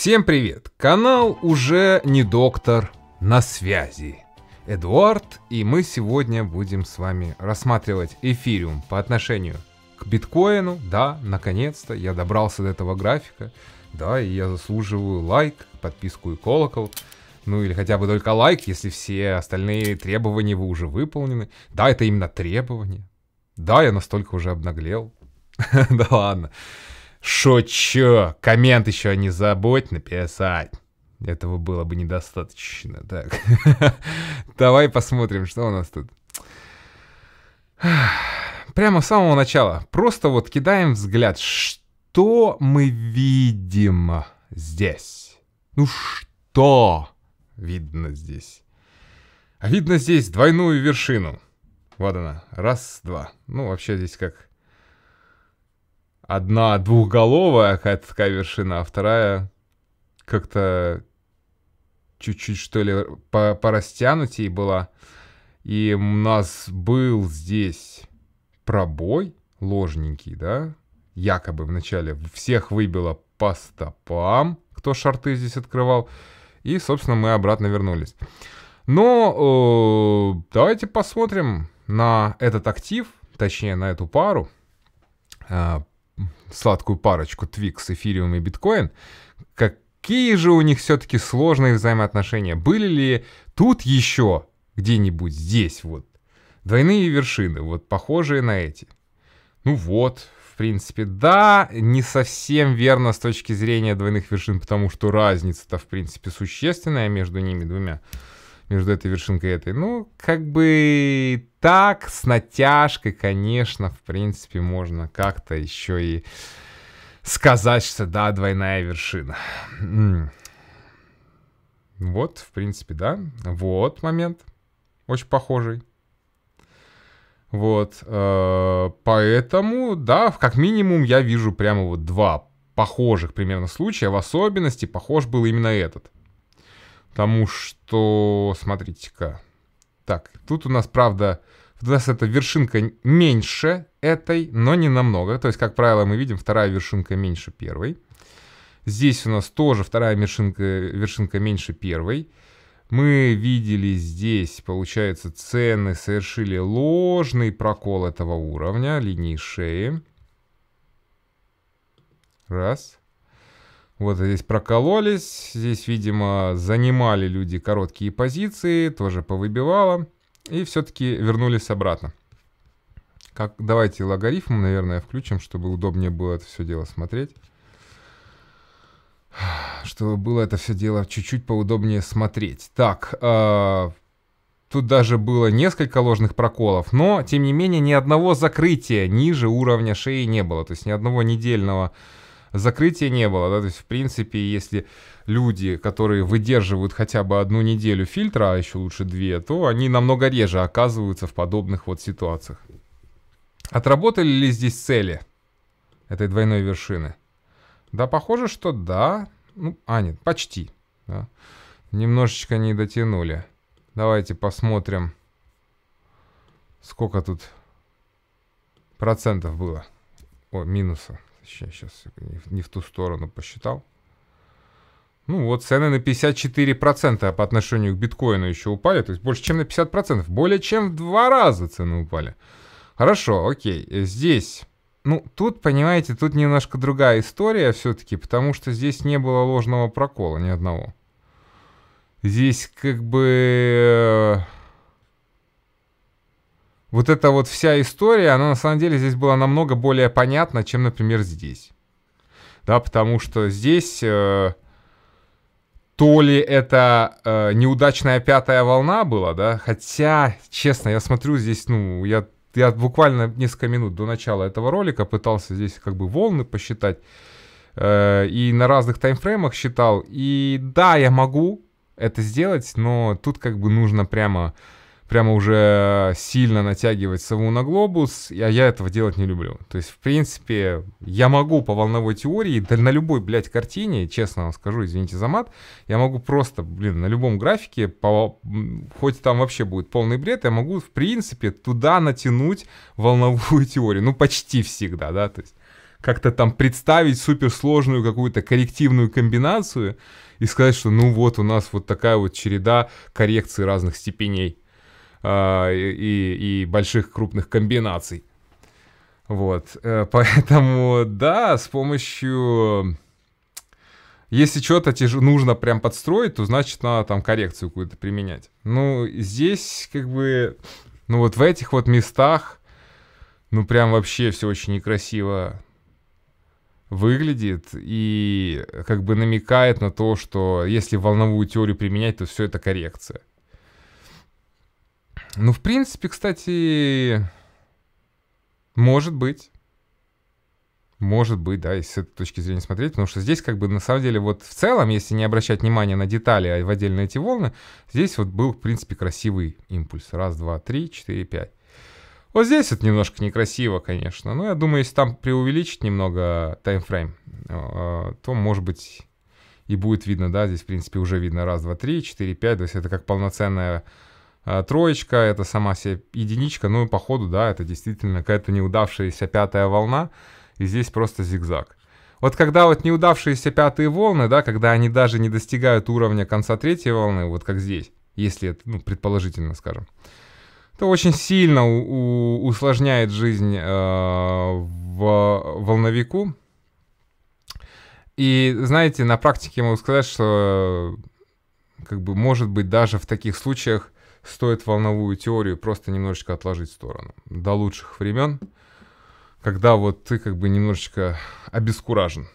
Всем привет! Канал уже не доктор, на связи. Эдуард, и мы сегодня будем с вами рассматривать эфириум по отношению к биткоину. Да, наконец-то я добрался до этого графика. Да, и я заслуживаю лайк, подписку и колокол. Ну или хотя бы только лайк, если все остальные требования вы уже выполнены. Да, это именно требования. Да, я настолько уже обнаглел. Да ладно. Шучу. Коммент еще не забудь написать. Этого было бы недостаточно. Так. Давай посмотрим, что у нас тут. Прямо с самого начала. Просто вот кидаем взгляд. Что мы видим здесь? Ну что видно здесь? А видно здесь двойную вершину. Вот она. Раз, два. Ну, вообще здесь как Одна двухголовая какая-то такая вершина, а вторая как-то чуть-чуть, что ли, по, по растянутей была. И у нас был здесь пробой ложненький, да, якобы вначале всех выбило по стопам, кто шарты здесь открывал, и, собственно, мы обратно вернулись. Но э, давайте посмотрим на этот актив, точнее, на эту пару. А, сладкую парочку Twix, эфириум и биткоин, какие же у них все-таки сложные взаимоотношения? Были ли тут еще где-нибудь здесь вот двойные вершины, вот похожие на эти? Ну вот, в принципе, да, не совсем верно с точки зрения двойных вершин, потому что разница-то, в принципе, существенная между ними двумя между этой вершинкой и этой. Ну, как бы так, с натяжкой, конечно, в принципе, можно как-то еще и сказать, что да, двойная вершина. Вот, в принципе, да. Вот момент. Очень похожий. Вот. Э, поэтому, да, как минимум я вижу прямо вот два похожих примерно случая. В особенности похож был именно этот. Потому что, смотрите-ка. Так, тут у нас, правда, у нас эта вершинка меньше этой, но не намного. То есть, как правило, мы видим, вторая вершинка меньше первой. Здесь у нас тоже вторая вершинка, вершинка меньше первой. Мы видели здесь, получается, цены совершили ложный прокол этого уровня, линии шеи. Раз. Вот здесь прокололись, здесь, видимо, занимали люди короткие позиции, тоже повыбивало, и все-таки вернулись обратно. Как, давайте логарифм, наверное, включим, чтобы удобнее было это все дело смотреть. Чтобы было это все дело чуть-чуть поудобнее смотреть. Так, э, тут даже было несколько ложных проколов, но, тем не менее, ни одного закрытия ниже уровня шеи не было. То есть ни одного недельного закрытия не было, да, то есть, в принципе, если люди, которые выдерживают хотя бы одну неделю фильтра, а еще лучше две, то они намного реже оказываются в подобных вот ситуациях. Отработали ли здесь цели этой двойной вершины? Да, похоже, что да. Ну, а, нет, почти. Да. Немножечко не дотянули. Давайте посмотрим, сколько тут процентов было. О, минуса. Я сейчас не в ту сторону посчитал. Ну вот цены на 54% по отношению к биткоину еще упали, то есть больше чем на 50%, более чем в два раза цены упали. Хорошо, окей, здесь, ну тут, понимаете, тут немножко другая история все-таки, потому что здесь не было ложного прокола ни одного. Здесь как бы э, вот эта вот вся история, она на самом деле здесь была намного более понятна, чем, например, здесь. Да, потому что здесь э, то ли это э, неудачная пятая волна была, да, хотя, честно, я смотрю здесь, ну, я, я буквально несколько минут до начала этого ролика пытался здесь как бы волны посчитать э, и на разных таймфреймах считал, и да, я могу это сделать, но тут как бы нужно прямо прямо уже сильно натягивать сову на глобус, а я, этого делать не люблю. То есть, в принципе, я могу по волновой теории, да на любой, блядь, картине, честно вам скажу, извините за мат, я могу просто, блин, на любом графике, по, хоть там вообще будет полный бред, я могу, в принципе, туда натянуть волновую теорию. Ну, почти всегда, да, то есть как-то там представить суперсложную какую-то коррективную комбинацию и сказать, что ну вот у нас вот такая вот череда коррекций разных степеней. А, и, и больших крупных комбинаций. Вот, э, поэтому, да, с помощью... Если что-то тяж... нужно прям подстроить, то значит надо там коррекцию какую-то применять. Ну, здесь как бы, ну вот в этих вот местах, ну прям вообще все очень некрасиво выглядит и как бы намекает на то, что если волновую теорию применять, то все это коррекция. Ну, в принципе, кстати, может быть. Может быть, да, если с этой точки зрения смотреть, потому что здесь как бы на самом деле вот в целом, если не обращать внимания на детали, а в отдельные эти волны, здесь вот был, в принципе, красивый импульс. Раз, два, три, четыре, пять. Вот здесь вот немножко некрасиво, конечно. Но я думаю, если там преувеличить немного таймфрейм, э, то, может быть, и будет видно, да, здесь, в принципе, уже видно раз, два, три, четыре, пять. То есть это как полноценная а, троечка, это сама себе единичка, ну и по да, это действительно какая-то неудавшаяся пятая волна, и здесь просто зигзаг. Вот когда вот неудавшиеся пятые волны, да, когда они даже не достигают уровня конца третьей волны, вот как здесь, если это, ну, предположительно, скажем, то очень сильно у- у- усложняет жизнь э- в волновику. И, знаете, на практике могу сказать, что э, как бы, может быть, даже в таких случаях стоит волновую теорию просто немножечко отложить в сторону. До лучших времен, когда вот ты как бы немножечко обескуражен.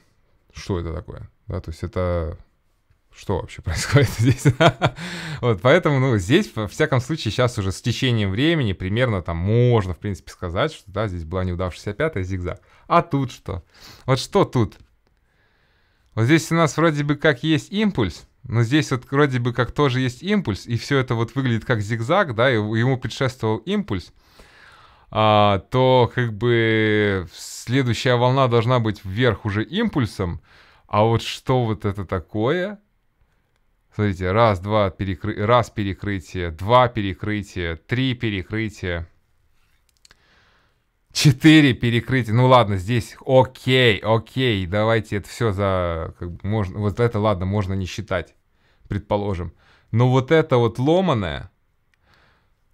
Что это такое? Да, то есть это что вообще происходит здесь. вот, поэтому, ну, здесь, во всяком случае, сейчас уже с течением времени примерно там можно, в принципе, сказать, что, да, здесь была неудавшаяся пятая зигзаг. А тут что? Вот что тут? Вот здесь у нас вроде бы как есть импульс, но здесь вот вроде бы как тоже есть импульс, и все это вот выглядит как зигзаг, да, и ему предшествовал импульс, а, то как бы следующая волна должна быть вверх уже импульсом, а вот что вот это такое? Смотрите, раз, два, перекры... раз перекрытие, два перекрытия, три перекрытия. Четыре перекрытия. Ну ладно, здесь окей, окей, давайте это все за... Как, можно, вот это, ладно, можно не считать, предположим. Но вот это вот ломаное,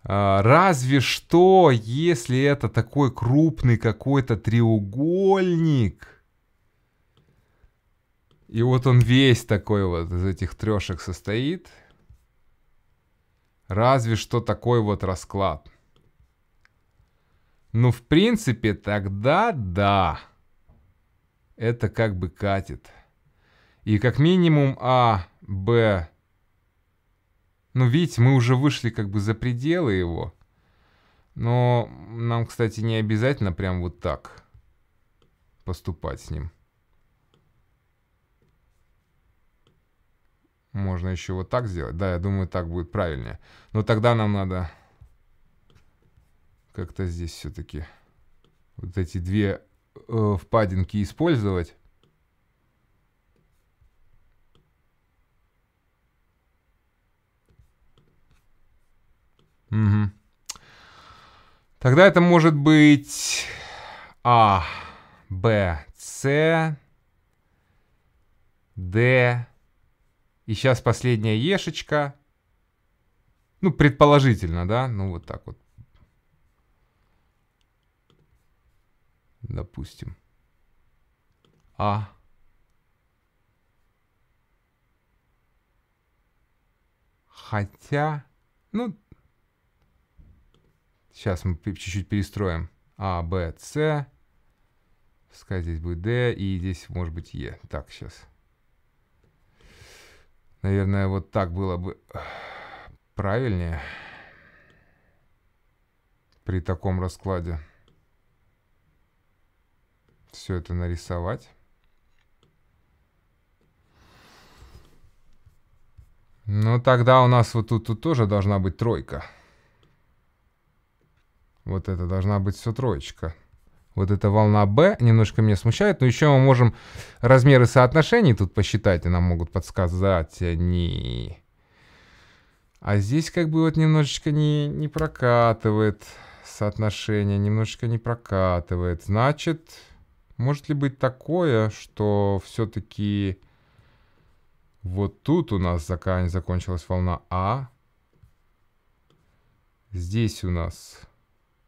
а, разве что, если это такой крупный какой-то треугольник, и вот он весь такой вот из этих трешек состоит, разве что такой вот расклад – ну, в принципе, тогда да. Это как бы катит. И как минимум А, Б. Ну, видите, мы уже вышли как бы за пределы его. Но нам, кстати, не обязательно прям вот так поступать с ним. Можно еще вот так сделать. Да, я думаю, так будет правильнее. Но тогда нам надо как-то здесь все-таки вот эти две э, впадинки использовать. Угу. Тогда это может быть А, Б, С, Д. И сейчас последняя Ешечка. Ну, предположительно, да? Ну, вот так вот допустим. А. Хотя, ну, сейчас мы чуть-чуть перестроим. А, Б, С. Пускай здесь будет Д, и здесь может быть Е, Так, сейчас. Наверное, вот так было бы правильнее при таком раскладе все это нарисовать. Ну, тогда у нас вот тут, тут тоже должна быть тройка. Вот это должна быть все троечка. Вот эта волна B немножко меня смущает. Но еще мы можем размеры соотношений тут посчитать, и нам могут подсказать они. А здесь как бы вот немножечко не, не прокатывает соотношение, немножечко не прокатывает. Значит, может ли быть такое, что все-таки вот тут у нас зак... закончилась волна А, здесь у нас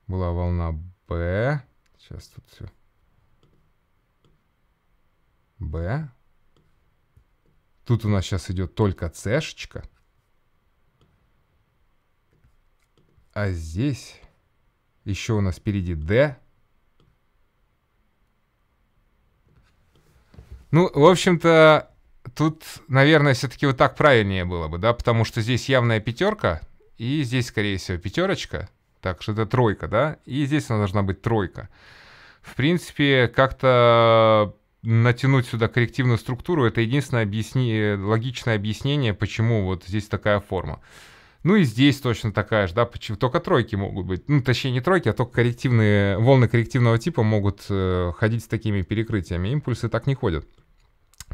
была волна Б, сейчас тут все, Б, тут у нас сейчас идет только с а здесь еще у нас впереди D, Ну, в общем-то, тут, наверное, все-таки вот так правильнее было бы, да, потому что здесь явная пятерка, и здесь, скорее всего, пятерочка, так что это тройка, да, и здесь она должна быть тройка. В принципе, как-то натянуть сюда коррективную структуру, это единственное объясни... логичное объяснение, почему вот здесь такая форма. Ну и здесь точно такая же, да, почему только тройки могут быть. Ну, точнее, не тройки, а только коррективные, волны коррективного типа могут э, ходить с такими перекрытиями. Импульсы так не ходят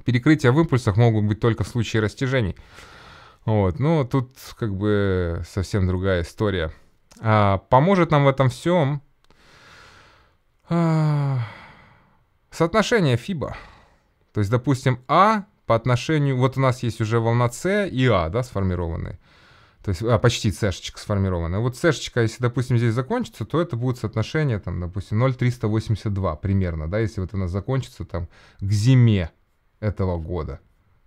перекрытия в импульсах могут быть только в случае растяжений. Вот, но ну, тут как бы совсем другая история. А, поможет нам в этом всем а, соотношение фиба. То есть, допустим, А по отношению... Вот у нас есть уже волна С и А, да, сформированные. То есть, а, почти сэшечка сформирована. Вот сэшечка, если, допустим, здесь закончится, то это будет соотношение, там, допустим, 0,382 примерно, да, если вот она закончится там к зиме этого года.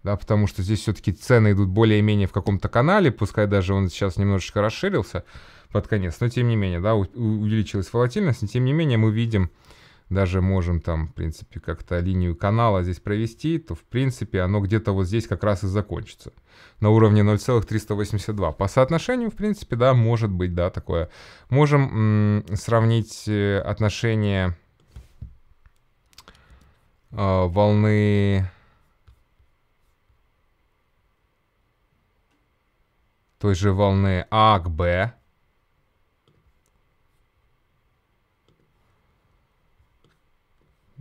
Да, потому что здесь все-таки цены идут более-менее в каком-то канале, пускай даже он сейчас немножечко расширился под конец, но тем не менее, да, увеличилась волатильность, но тем не менее мы видим, даже можем там, в принципе, как-то линию канала здесь провести, то, в принципе, оно где-то вот здесь как раз и закончится. На уровне 0,382. По соотношению, в принципе, да, может быть, да, такое. Можем сравнить э, отношение э, волны той же волны А к Б.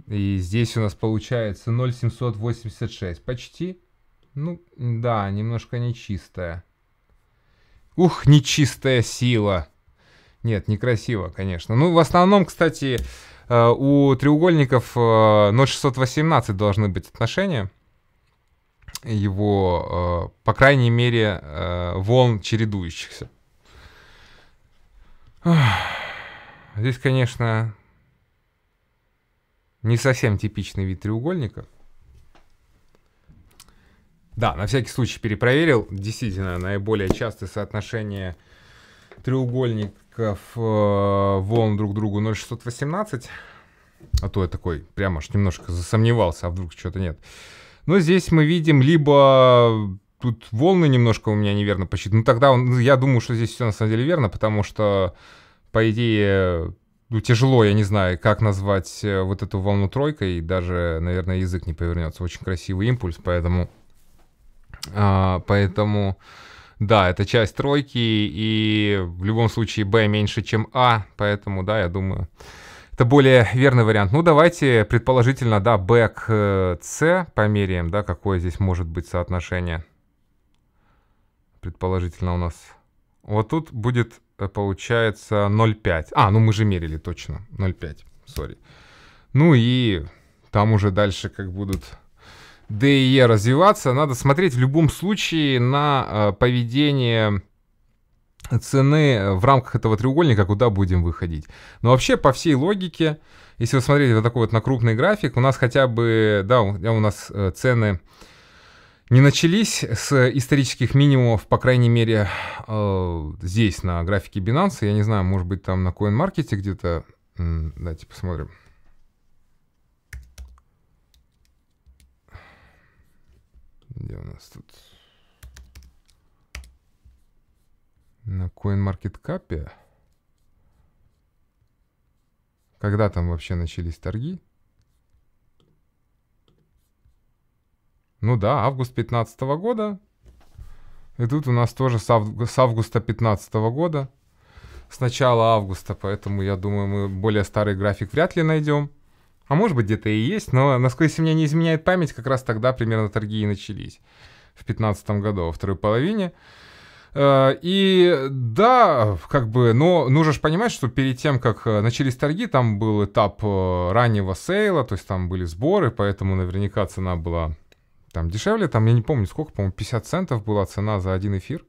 И здесь у нас получается 0,786. Почти. Ну, да, немножко нечистая. Ух, нечистая сила. Нет, некрасиво, конечно. Ну, в основном, кстати, э, у треугольников 0,618 э, должны быть отношения его, э, по крайней мере, э, волн чередующихся. Здесь, конечно, не совсем типичный вид треугольника. Да, на всякий случай перепроверил. Действительно, наиболее частое соотношение треугольников э, волн друг к другу 0,618. А то я такой прямо аж немножко засомневался, а вдруг что-то нет. Но здесь мы видим либо тут волны немножко у меня неверно посчитаны. Ну тогда он, ну, я думаю, что здесь все на самом деле верно, потому что, по идее, ну, тяжело, я не знаю, как назвать э, вот эту волну тройкой, даже, наверное, язык не повернется. Очень красивый импульс, поэтому... А, поэтому... Да, это часть тройки, и в любом случае B меньше, чем А, поэтому, да, я думаю, это более верный вариант. Ну, давайте предположительно, да, b к c э, померяем, да, какое здесь может быть соотношение. Предположительно у нас. Вот тут будет, э, получается, 0,5. А, ну мы же мерили точно, 0,5, сори. Ну и там уже дальше как будут D и E развиваться. Надо смотреть в любом случае на э, поведение цены э, в рамках этого треугольника, куда будем выходить. Но вообще по всей логике, если вы смотрите вот такой вот на крупный график, у нас хотя бы, да, у нас э, цены не начались с исторических минимумов, по крайней мере, э, здесь на графике Binance. Я не знаю, может быть, там на CoinMarket где-то. Давайте посмотрим. Где у нас тут? на CoinMarketCap. Когда там вообще начались торги? Ну да, август 2015 -го года. И тут у нас тоже с, авгу с августа 2015 -го года. С начала августа, поэтому я думаю, мы более старый график вряд ли найдем. А может быть где-то и есть, но, насколько меня не изменяет память, как раз тогда примерно торги и начались. В 2015 году, во второй половине. Э, и да, как бы, но нужно же понимать, что перед тем, как э, начались торги, там был этап э, раннего сейла, то есть там были сборы, поэтому наверняка цена была там дешевле, там я не помню сколько, по-моему, 50 центов была цена за один эфир.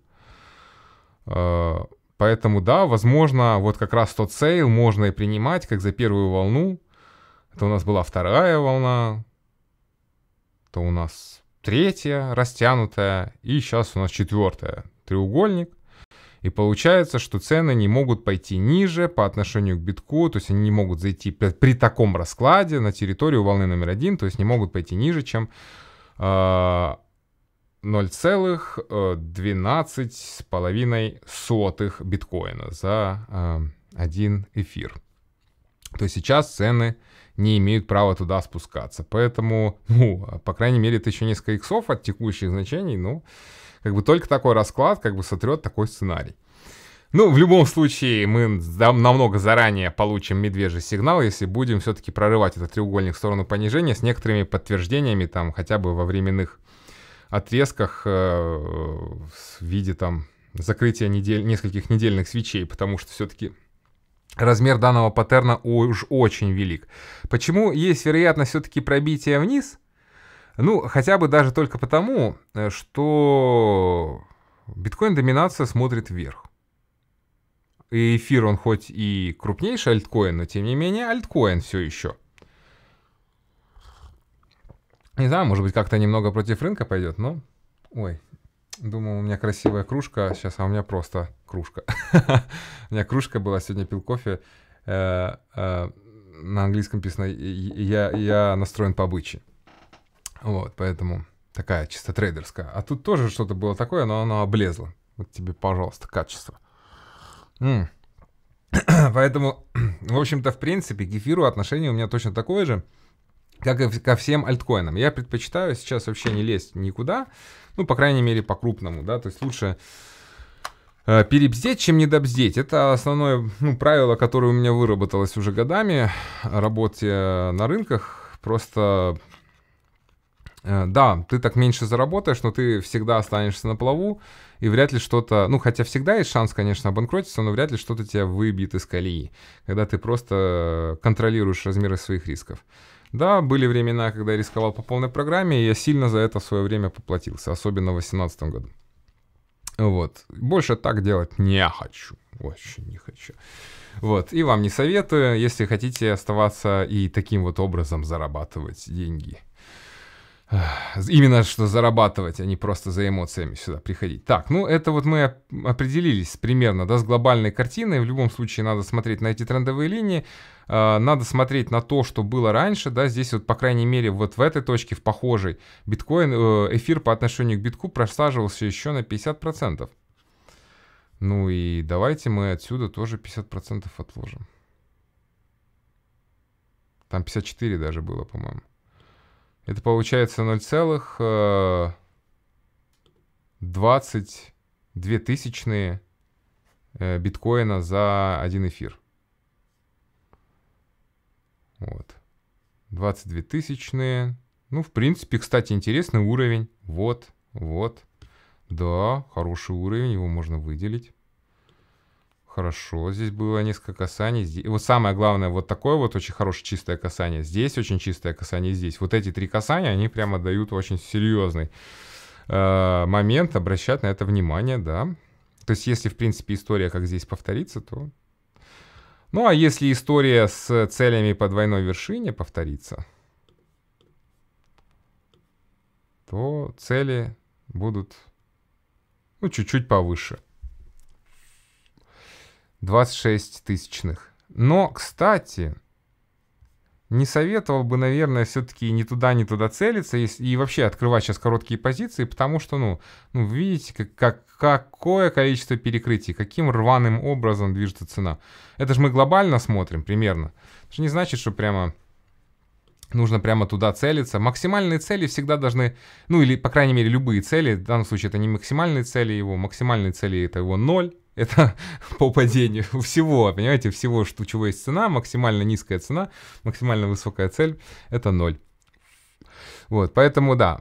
Поэтому да, возможно, вот как раз тот сейл можно и принимать как за первую волну. Это у нас была вторая волна, то у нас третья растянутая, и сейчас у нас четвертая треугольник, и получается, что цены не могут пойти ниже по отношению к битку, то есть они не могут зайти при таком раскладе на территорию волны номер один, то есть не могут пойти ниже, чем а, э, 0,12,5 биткоина за а, один эфир. То есть сейчас цены не имеют права туда спускаться. Поэтому, ну, а, по крайней мере, это еще несколько иксов от текущих значений, ну, но как бы только такой расклад как бы сотрет такой сценарий. Ну, в любом случае, мы намного заранее получим медвежий сигнал, если будем все-таки прорывать этот треугольник в сторону понижения с некоторыми подтверждениями, там, хотя бы во временных отрезках э, в виде там закрытия недель, нескольких недельных свечей, потому что все-таки размер данного паттерна уж очень велик. Почему есть вероятность все-таки пробития вниз? Ну, хотя бы даже только потому, э, что биткоин-доминация смотрит вверх. И эфир, он хоть и крупнейший альткоин, но тем не менее альткоин все еще. Не знаю, может быть, как-то немного против рынка пойдет, но... Ой, думал, у меня красивая кружка, сейчас, а у меня просто кружка. У меня кружка была, сегодня пил кофе. Э, э, на английском писано, «я настроен по обычаю. Вот, поэтому такая чисто трейдерская. А тут тоже что-то было такое, но оно облезло. Вот тебе, пожалуйста, качество. М. Поэтому, в общем-то, в принципе, к эфиру отношение у меня точно такое же, как и ко всем альткоинам. Я предпочитаю сейчас вообще не лезть никуда, ну, по крайней мере, по-крупному, да, то есть лучше э, перебздеть, чем недобздеть. Это основное ну, правило, которое у меня выработалось уже годами работе э, на рынках. Просто Э, да, ты так меньше заработаешь, но ты всегда останешься на плаву, и вряд ли что-то... Ну, хотя всегда есть шанс, конечно, обанкротиться, но вряд ли что-то тебя выбьет из колеи, когда ты просто контролируешь размеры своих рисков. Да, были времена, когда я рисковал по полной программе, и я сильно за это в свое время поплатился, особенно в 2018 году. Вот. Больше так делать не хочу. Вообще не хочу. Вот. И вам не советую, если хотите оставаться и таким вот образом зарабатывать деньги. Именно что зарабатывать, а не просто за эмоциями сюда приходить. Так, ну это вот мы определились примерно, да, с глобальной картиной. В любом случае надо смотреть на эти трендовые линии, а, надо смотреть на то, что было раньше, да, здесь вот, по крайней мере, вот в этой точке, в похожей, биткоин, э, эфир по отношению к битку просаживался еще на 50%. Ну и давайте мы отсюда тоже 50% отложим. Там 54 даже было, по-моему. Это получается 0,22 э, тысячные э, биткоина за один эфир. Вот. 22 тысячные. Ну, в принципе, кстати, интересный уровень. Вот, вот. Да, хороший уровень, его можно выделить. Хорошо, здесь было несколько касаний. И вот самое главное, вот такое вот очень хорошее чистое касание. Здесь очень чистое касание, здесь. Вот эти три касания, они прямо дают очень серьезный э, момент обращать на это внимание, да. То есть если, в принципе, история как здесь повторится, то... Ну, а если история с целями по двойной вершине повторится, то цели будут ну, чуть-чуть повыше. 26 тысячных. Но, кстати, не советовал бы, наверное, все-таки ни туда, ни туда целиться и, и вообще открывать сейчас короткие позиции, потому что, ну, ну видите, как, как, какое количество перекрытий, каким рваным образом движется цена. Это же мы глобально смотрим примерно. Это же не значит, что прямо нужно прямо туда целиться. Максимальные цели всегда должны, ну или, по крайней мере, любые цели, в данном случае это не максимальные цели его, максимальные цели это его ноль. Это по падению всего, понимаете, всего, что, чего есть цена, максимально низкая цена, максимально высокая цель, это ноль. Вот, поэтому, да,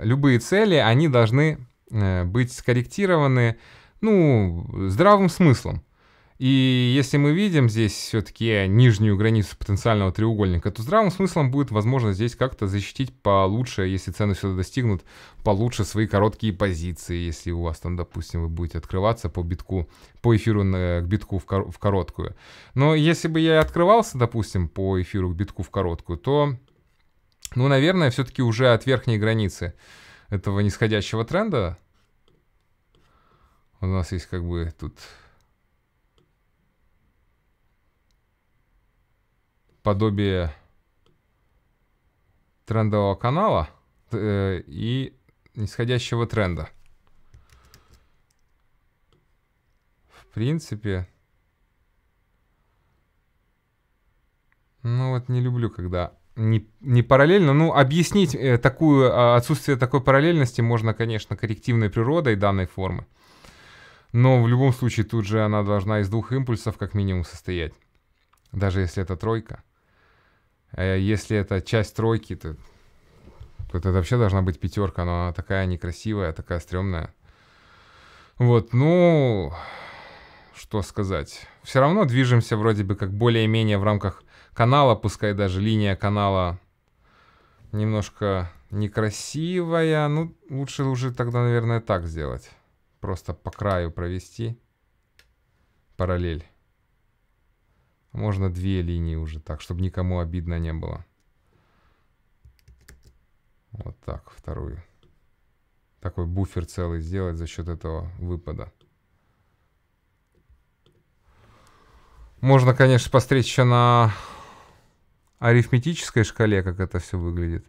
э, любые цели, они должны э, быть скорректированы, ну, здравым смыслом. И если мы видим здесь все-таки нижнюю границу потенциального треугольника, то здравым смыслом будет возможно здесь как-то защитить получше, если цены сюда достигнут, получше свои короткие позиции, если у вас там, допустим, вы будете открываться по битку, по эфиру на, к битку в, кор в короткую. Но если бы я открывался, допустим, по эфиру к битку в короткую, то, ну, наверное, все-таки уже от верхней границы этого нисходящего тренда у нас есть как бы тут подобие трендового канала э, и нисходящего тренда. В принципе... Ну вот не люблю, когда не, не параллельно. Ну, объяснить э, такую, а, отсутствие такой параллельности можно, конечно, коррективной природой данной формы. Но в любом случае тут же она должна из двух импульсов как минимум состоять. Даже если это тройка. Э, если это часть тройки, то, то это вообще должна быть пятерка, но она такая некрасивая, такая стрёмная. Вот, ну, что сказать. Все равно движемся вроде бы как более-менее в рамках канала, пускай даже линия канала немножко некрасивая. Ну, лучше уже тогда, наверное, так сделать. Просто по краю провести параллель. Можно две линии уже так, чтобы никому обидно не было. Вот так, вторую. Такой буфер целый сделать за счет этого выпада. Можно, конечно, посмотреть еще на арифметической шкале, как это все выглядит.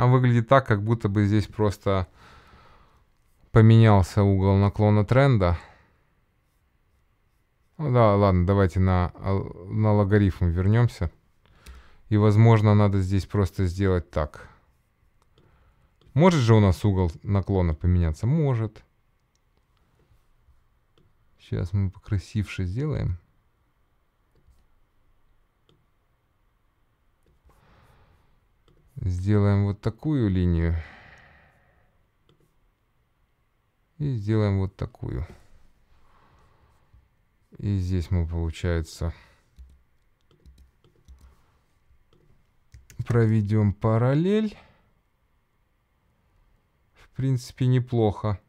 А выглядит так, как будто бы здесь просто поменялся угол наклона тренда. Ну да, ладно, давайте на, а, на логарифм вернемся. И, возможно, надо здесь просто сделать так. Может же у нас угол наклона поменяться? Может. Сейчас мы покрасивше сделаем. Сделаем вот такую линию. И сделаем вот такую. И здесь мы, получается, проведем параллель. В принципе, неплохо.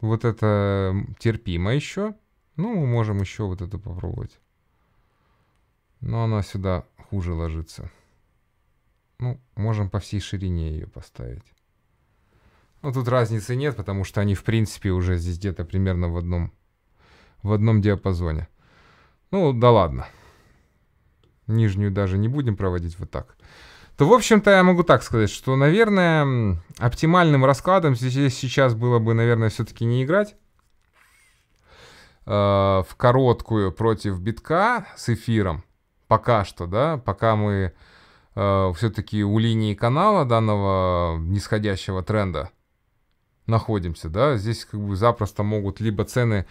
Вот это терпимо еще. Ну, мы можем еще вот это попробовать. Но она сюда хуже ложится. Ну, можем по всей ширине ее поставить. Но ну, тут разницы нет, потому что они, в принципе, уже здесь где-то примерно в одном, в одном диапазоне. Ну, да ладно. Нижнюю даже не будем проводить вот так. То, в общем-то, я могу так сказать, что, наверное, оптимальным раскладом здесь сейчас было бы, наверное, все-таки не играть а, в короткую против битка с эфиром. Пока что, да, пока мы э, все-таки у линии канала данного нисходящего тренда находимся, да, здесь как бы запросто могут либо цены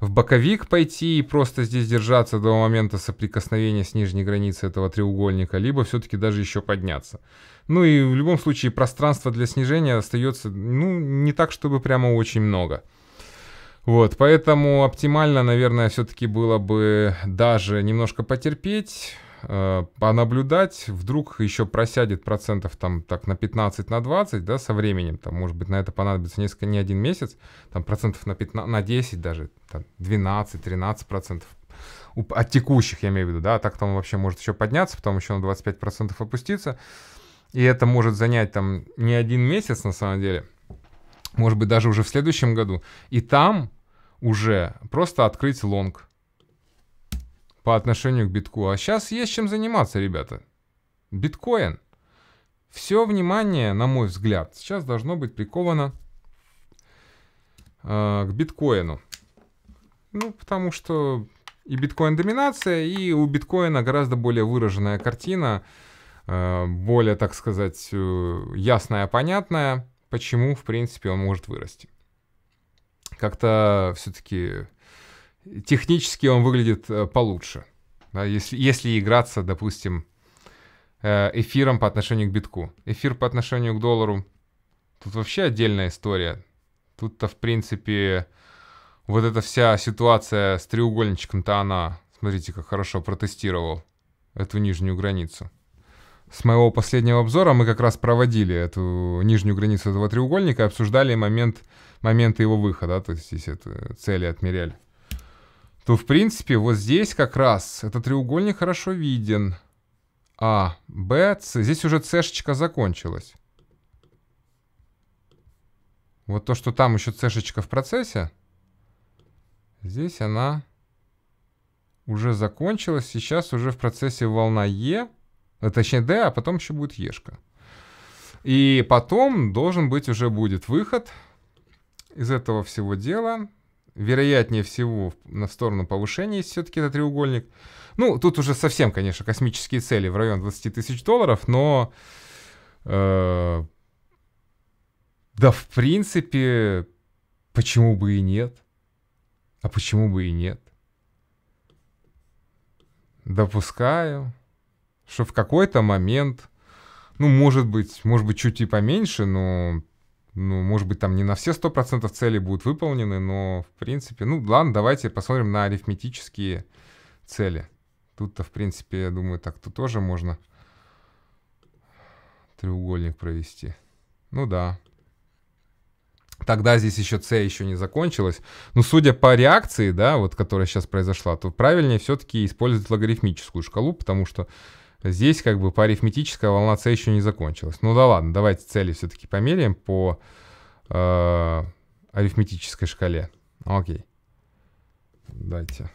в боковик пойти и просто здесь держаться до момента соприкосновения с нижней границей этого треугольника, либо все-таки даже еще подняться. Ну и в любом случае пространство для снижения остается, ну, не так, чтобы прямо очень много. Вот, поэтому оптимально, наверное, все-таки было бы даже немножко потерпеть, э, понаблюдать, вдруг еще просядет процентов там так на 15, на 20, да, со временем, там, может быть, на это понадобится несколько, не один месяц, там процентов на 15, на 10 даже, там, 12, 13 процентов от текущих, я имею в виду, да, а так там вообще может еще подняться, потом еще на 25 процентов опуститься, и это может занять там не один месяц на самом деле, может быть, даже уже в следующем году, и там уже просто открыть лонг, по отношению к битку. А сейчас есть чем заниматься, ребята. Биткоин. Все внимание, на мой взгляд, сейчас должно быть приковано э, к биткоину. Ну, потому что и биткоин-доминация, и у биткоина гораздо более выраженная картина, э, более, так сказать, э, ясная, понятная, почему, в принципе, он может вырасти. Как-то все-таки технически он выглядит э, получше. Да, если, если играться, допустим, э, эфиром по отношению к битку. Эфир по отношению к доллару. Тут вообще отдельная история. Тут-то, в принципе, вот эта вся ситуация с треугольничком-то она, смотрите, как хорошо протестировал эту нижнюю границу. С моего последнего обзора мы как раз проводили эту нижнюю границу этого треугольника и обсуждали момент, моменты его выхода, то есть здесь это цели отмеряли то, в принципе, вот здесь как раз этот треугольник хорошо виден. А, Б, С. Здесь уже С-шечка закончилась. Вот то, что там еще цешечка в процессе, здесь она уже закончилась. Сейчас уже в процессе волна Е, а, точнее Д а потом еще будет Ешка. И потом должен быть уже будет выход из этого всего дела вероятнее всего на сторону повышения, если все-таки этот треугольник. Ну, тут уже совсем, конечно, космические цели в район 20 тысяч долларов, но... Э, да, в принципе, почему бы и нет? А почему бы и нет? Допускаю, что в какой-то момент, ну, может быть, может быть, чуть и поменьше, но ну, может быть, там не на все 100% цели будут выполнены, но, в принципе, ну, ладно, давайте посмотрим на арифметические цели. Тут-то, в принципе, я думаю, так-то тоже можно треугольник провести. Ну да. Тогда здесь еще C еще не закончилось. Но ну, судя по реакции, да, вот которая сейчас произошла, то правильнее все-таки использовать логарифмическую шкалу, потому что Здесь как бы по арифметическая волна c еще не закончилась. Ну да ладно, давайте цели все-таки померяем по э, арифметической шкале. Окей. Дайте.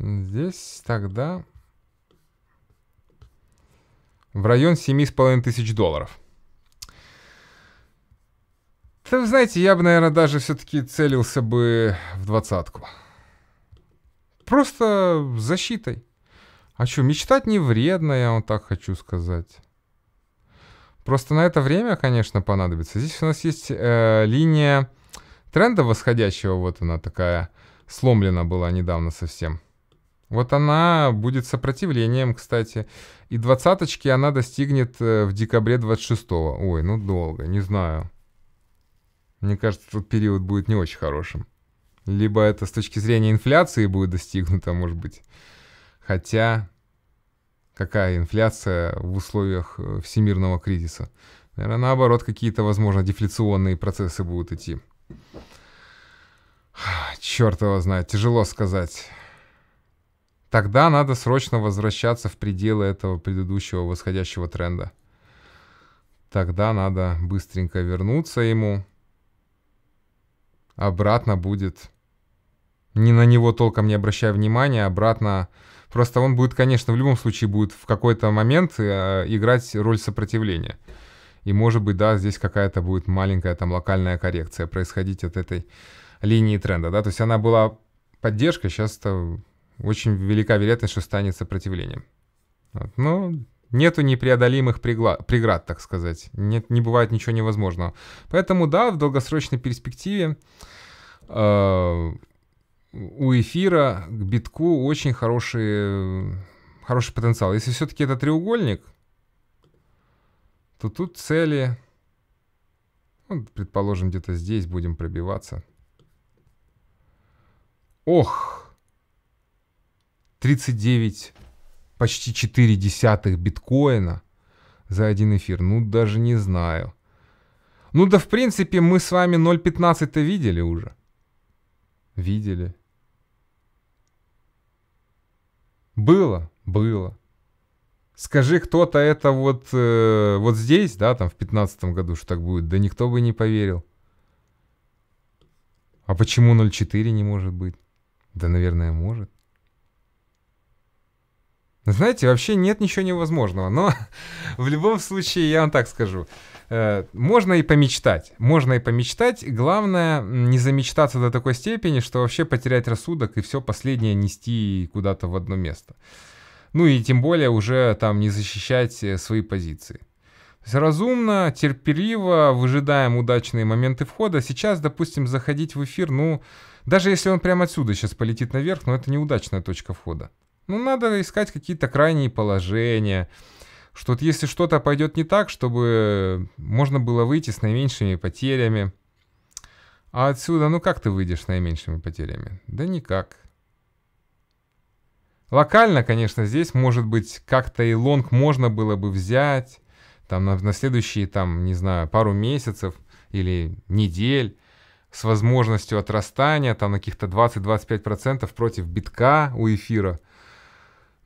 Здесь тогда в район 7,5 тысяч долларов. Да вы знаете, я бы, наверное, даже все-таки целился бы в двадцатку. Просто защитой. А что, мечтать не вредно, я вам так хочу сказать. Просто на это время, конечно, понадобится. Здесь у нас есть э, линия тренда восходящего, вот она такая, сломлена была недавно совсем. Вот она будет сопротивлением, кстати. И двадцаточки она достигнет э, в декабре 26-го. Ой, ну долго, не знаю. Мне кажется, этот период будет не очень хорошим. Либо это с точки зрения инфляции будет достигнуто, может быть. Хотя, какая инфляция в условиях э, всемирного кризиса? Наверное, наоборот, какие-то, возможно, дефляционные процессы будут идти. Черт его знает, тяжело сказать. Тогда надо срочно возвращаться в пределы этого предыдущего восходящего тренда. Тогда надо быстренько вернуться ему обратно будет... Не на него толком не обращая внимания, обратно... Просто он будет, конечно, в любом случае будет в какой-то момент э, играть роль сопротивления. И может быть, да, здесь какая-то будет маленькая там локальная коррекция происходить от этой линии тренда, да, то есть она была поддержкой, сейчас это очень велика вероятность, что станет сопротивлением. Вот. Но ну, Нету непреодолимых преград, так сказать. Нет, не бывает ничего невозможного. Поэтому да, в долгосрочной перспективе э, у эфира к битку очень хороший, хороший потенциал. Если все-таки это треугольник, то тут цели, ну, предположим, где-то здесь будем пробиваться. Ох, 39 почти 4 десятых биткоина за один эфир. Ну, даже не знаю. Ну да, в принципе, мы с вами 0.15-то видели уже. Видели. Было, было. Скажи кто-то это вот, э, вот здесь, да, там в 15 году, что так будет, да никто бы не поверил. А почему 0.4 не может быть? Да, наверное, может. Знаете, вообще нет ничего невозможного, но в любом случае, я вам так скажу, э, можно и помечтать, можно и помечтать, главное не замечтаться до такой степени, что вообще потерять рассудок и все последнее нести куда-то в одно место. Ну и тем более уже там не защищать э, свои позиции. разумно, терпеливо, выжидаем удачные моменты входа. Сейчас, допустим, заходить в эфир, ну, даже если он прямо отсюда сейчас полетит наверх, но ну, это неудачная точка входа. Ну, надо искать какие-то крайние положения. Что вот если что-то пойдет не так, чтобы можно было выйти с наименьшими потерями. А отсюда, ну как ты выйдешь с наименьшими потерями? Да никак. Локально, конечно, здесь, может быть, как-то и лонг можно было бы взять, там, на, на следующие, там, не знаю, пару месяцев или недель, с возможностью отрастания, там, на каких-то 20-25% против битка у эфира –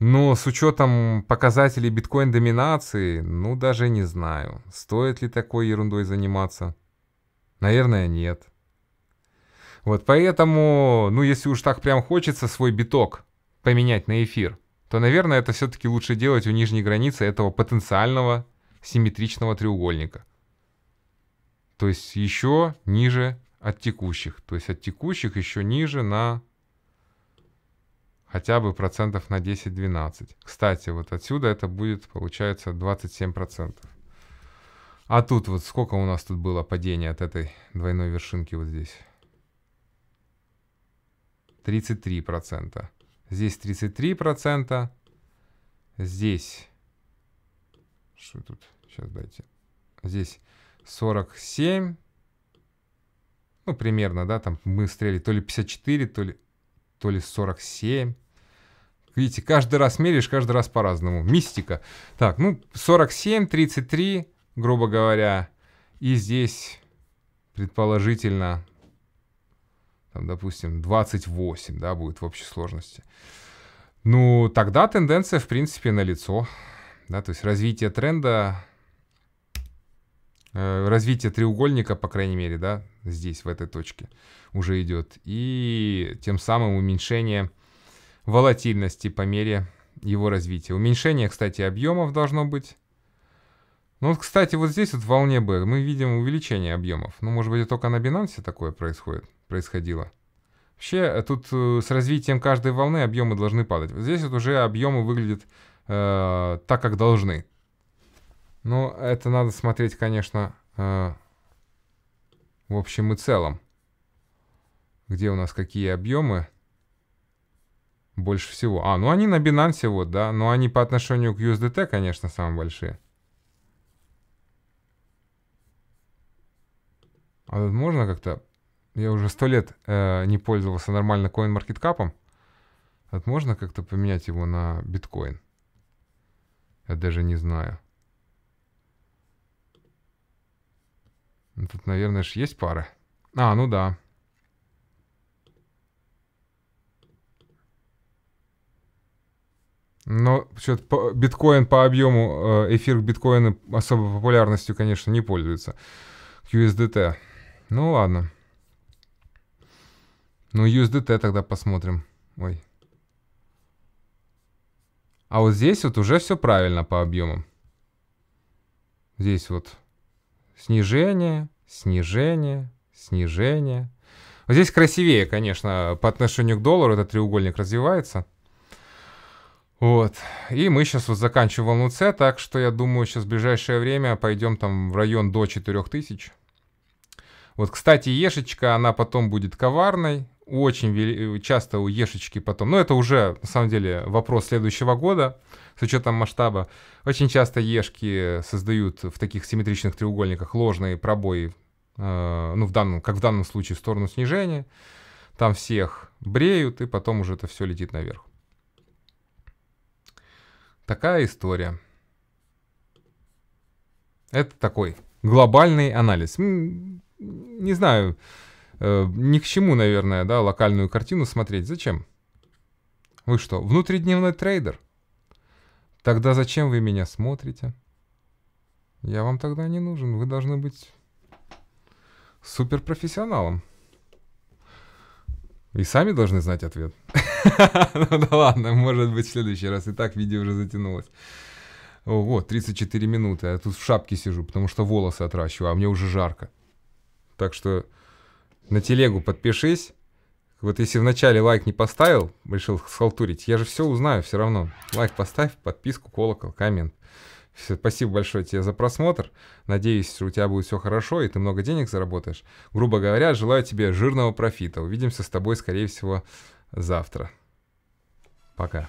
но с учетом показателей биткоин-доминации, ну даже не знаю, стоит ли такой ерундой заниматься. Наверное, нет. Вот поэтому, ну если уж так прям хочется свой биток поменять на эфир, то, наверное, это все-таки лучше делать у нижней границы этого потенциального симметричного треугольника. То есть еще ниже от текущих. То есть от текущих еще ниже на хотя бы процентов на 10-12. Кстати, вот отсюда это будет, получается, 27%. А тут вот сколько у нас тут было падение от этой двойной вершинки вот здесь? 33%. Здесь 33%. Здесь... Что тут? Сейчас дайте. Здесь 47. Ну, примерно, да, там мы стрели то ли 54, то ли, то ли 47. Видите, каждый раз меряешь, каждый раз по-разному. Мистика. Так, ну, 47, 33, грубо говоря. И здесь, предположительно, там, допустим, 28, да, будет в общей сложности. Ну, тогда тенденция, в принципе, налицо. Да, то есть развитие тренда, э, развитие треугольника, по крайней мере, да, здесь, в этой точке уже идет. И тем самым уменьшение волатильности по мере его развития. Уменьшение, кстати, объемов должно быть. Ну вот, кстати, вот здесь вот в волне B мы видим увеличение объемов. Ну, может быть, только на Binance такое происходит, происходило. Вообще, э, тут э, с развитием каждой волны объемы должны падать. Вот здесь вот уже объемы выглядят э, так, как должны. Ну, это надо смотреть, конечно, э, в общем и целом. Где у нас какие объемы больше всего? А, ну они на Binance вот, да, но они по отношению к USDT, конечно, самые большие. А тут можно как-то... Я уже сто лет э, не пользовался нормально CoinMarketCap. А тут можно как-то поменять его на биткоин? Я даже не знаю. Ну, тут, наверное, же есть пары. А, ну да. Но что-то по, биткоин по объему, э, эфир биткоина особой популярностью, конечно, не пользуется. USDT. Ну ладно. Ну, USDT тогда посмотрим. Ой. А вот здесь вот уже все правильно по объемам. Здесь вот снижение, снижение, снижение. Вот здесь красивее, конечно, по отношению к доллару этот треугольник развивается. Вот. И мы сейчас вот заканчиваем волну Луце, так что я думаю, сейчас в ближайшее время пойдем там в район до 4000. Вот, кстати, Ешечка, она потом будет коварной. Очень вели... часто у Ешечки потом, ну это уже, на самом деле, вопрос следующего года, с учетом масштаба. Очень часто Ешки создают в таких симметричных треугольниках ложные пробои, э, ну, в данном, как в данном случае, в сторону снижения. Там всех бреют, и потом уже это все летит наверх. Такая история. Это такой глобальный анализ. Не знаю, э, ни к чему, наверное, да, локальную картину смотреть. Зачем? Вы что, внутридневной трейдер? Тогда зачем вы меня смотрите? Я вам тогда не нужен. Вы должны быть суперпрофессионалом. И сами должны знать ответ. Ну да ладно, может быть в следующий раз. И так видео уже затянулось. Вот, 34 минуты. А я тут в шапке сижу, потому что волосы отращиваю, а мне уже жарко. Так что на телегу подпишись. Вот если вначале лайк не поставил, решил схалтурить, я же все узнаю все равно. Лайк поставь, подписку, колокол, коммент. Все, спасибо большое тебе за просмотр. Надеюсь, что у тебя будет все хорошо и ты много денег заработаешь. Грубо говоря, желаю тебе жирного профита. Увидимся с тобой, скорее всего, завтра. Пока.